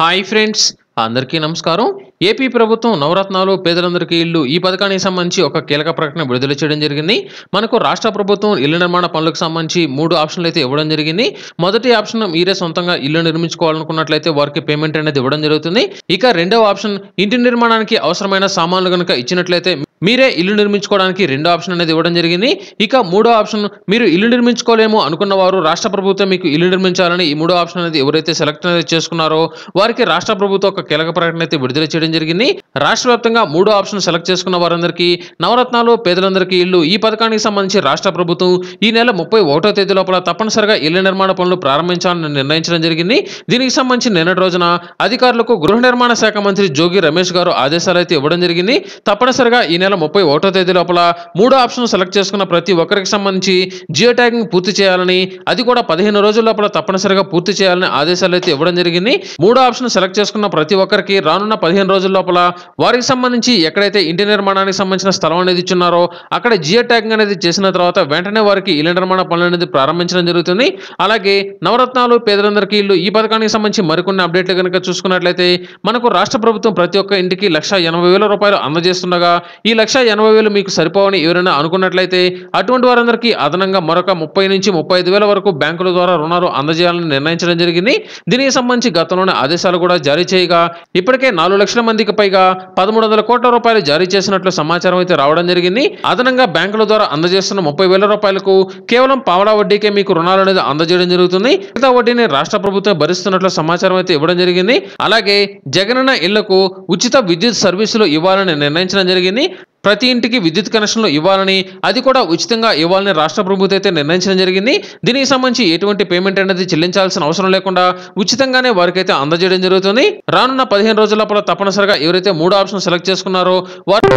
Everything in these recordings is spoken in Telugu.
హాయ్ ఫ్రెండ్స్ అందరికీ నమస్కారం ఏపీ ప్రభుత్వం నవరత్నాలు పేదలందరికీ ఇల్లు ఈ పథకానికి సంబంధించి ఒక కీలక ప్రకటన విడుదల చేయడం జరిగింది మనకు రాష్ట్ర ప్రభుత్వం ఇళ్ల నిర్మాణ పనులకు సంబంధించి మూడు ఆప్షన్లు అయితే ఇవ్వడం జరిగింది మొదటి ఆప్షన్ మీరే సొంతంగా ఇల్లు నిర్మించుకోవాలనుకున్నట్లయితే వారికి పేమెంట్ అనేది ఇవ్వడం జరుగుతుంది ఇక రెండవ ఆప్షన్ ఇంటి నిర్మాణానికి అవసరమైన సామాన్లు కనుక ఇచ్చినట్లయితే మీరే ఇల్లు నిర్మించుకోవడానికి రెండో ఆప్షన్ అనేది ఇవ్వడం జరిగింది ఇక మూడో ఆప్షన్ మీరు ఇల్లు నిర్మించుకోలేము అనుకున్న వారు రాష్ట్ర ప్రభుత్వం మీకు ఇల్లు నిర్మించాలని ఈ మూడో ఆప్షన్ అనేది ఎవరైతే సెలెక్ట్ అనేది చేసుకున్నారో వారికి రాష్ట్ర ప్రభుత్వం ఒక కీలక ప్రకటన అయితే విడుదల చేయడం జరిగింది రాష్ట్ర వ్యాప్తంగా మూడో ఆప్షన్ సెలెక్ట్ చేసుకున్న వారందరికీ నవరత్నాలు పేదలందరికీ ఇల్లు ఈ పథకానికి సంబంధించి రాష్ట్ర ప్రభుత్వం ఈ నెల ముప్పై ఒకటో తేదీ లోపల తప్పనిసరిగా ఇళ్ల నిర్మాణ పనులు ప్రారంభించాలని నిర్ణయించడం జరిగింది దీనికి సంబంధించి నిన్నటి రోజున అధికారులకు గృహ నిర్మాణ శాఖ మంత్రి జోగి రమేష్ గారు ఆదేశాలు అయితే ఇవ్వడం జరిగింది తప్పనిసరిగా ఈ నెల నెల ముప్పై ఒకటో తేదీ లోపల మూడో ఆప్షన్ సెలెక్ట్ చేసుకున్న ప్రతి ఒక్కరికి సంబంధించి జియో ట్యాగింగ్ పూర్తి చేయాలని అది కూడా పదిహేను రోజుల లోపల తప్పనిసరిగా పూర్తి చేయాలని ఆదేశాలు అయితే ఇవ్వడం జరిగింది మూడో ఆప్షన్ సెలెక్ట్ చేసుకున్న ప్రతి ఒక్కరికి రానున్న పదిహేను రోజుల లోపల వారికి సంబంధించి ఎక్కడైతే ఇంటి నిర్మాణానికి సంబంధించిన స్థలం అనేది ఇచ్చున్నారో అక్కడ జియో ట్యాగింగ్ అనేది చేసిన తర్వాత వెంటనే వారికి ఇళ్ల నిర్మాణ పనులు అనేది ప్రారంభించడం జరుగుతుంది అలాగే నవరత్నాలు పేదలందరికీ ఇల్లు ఈ పథకానికి సంబంధించి మరికొన్ని అప్డేట్లు కనుక చూసుకున్నట్లయితే మనకు రాష్ట్ర ప్రభుత్వం ప్రతి ఒక్క ఇంటికి లక్ష ఎనభై వేల రూపాయలు అందజేస్తుండగా ఈ లక్ష ఎనభై వేలు మీకు సరిపోవని ఎవరైనా అనుకున్నట్లయితే అటువంటి వారందరికీ అదనంగా మరొక ముప్పై నుంచి ముప్పై వేల వరకు బ్యాంకుల ద్వారా రుణాలు అందజేయాలని నిర్ణయించడం జరిగింది దీనికి సంబంధించి గతంలోని ఆదేశాలు కూడా జారీ చేయగా ఇప్పటికే నాలుగు లక్షల మందికి పైగా పదమూడు వందల కోట్ల రూపాయలు జారీ చేసినట్లు సమాచారం అయితే రావడం జరిగింది అదనంగా బ్యాంకుల ద్వారా అందజేస్తున్న ముప్పై వేల రూపాయలకు కేవలం పావలా వడ్డీకే మీకు రుణాలు అనేది అందజేయడం జరుగుతుంది మిగతా వడ్డీని రాష్ట్ర ప్రభుత్వం భరిస్తున్నట్లు సమాచారం అయితే ఇవ్వడం జరిగింది అలాగే జగనన్న ఇళ్లకు ఉచిత విద్యుత్ సర్వీసులు ఇవ్వాలని నిర్ణయించడం జరిగింది ప్రతి ఇంటికి విద్యుత్ కనెక్షన్లు ఇవ్వాలని అది కూడా ఉచితంగా ఇవ్వాలని రాష్ట్ర ప్రభుత్వం అయితే నిర్ణయించడం జరిగింది దీనికి సంబంధించి ఎటువంటి పేమెంట్ అనేది చెల్లించాల్సిన అవసరం లేకుండా ఉచితంగానే వారికైతే అందజేయడం జరుగుతుంది రానున్న పదిహేను రోజుల పాటు తప్పనిసరిగా ఎవరైతే మూడు ఆప్షన్ సెలెక్ట్ చేసుకున్నారో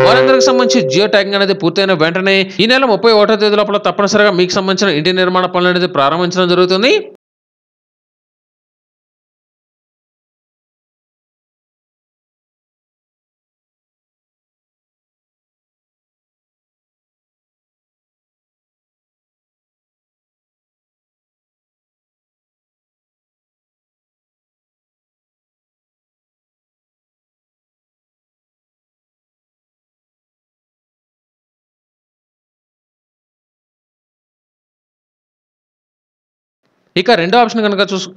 వారందరికి సంబంధించి జియో ట్యాగింగ్ అనేది పూర్తయిన వెంటనే ఈ నెల ముప్పై ఒకటో తేదీ లోపల తప్పనిసరిగా మీకు సంబంధించిన ఇంటి నిర్మాణ పనులు అనేది ప్రారంభించడం జరుగుతుంది ఇక రెండో ఆప్షన్ కనుక చూసు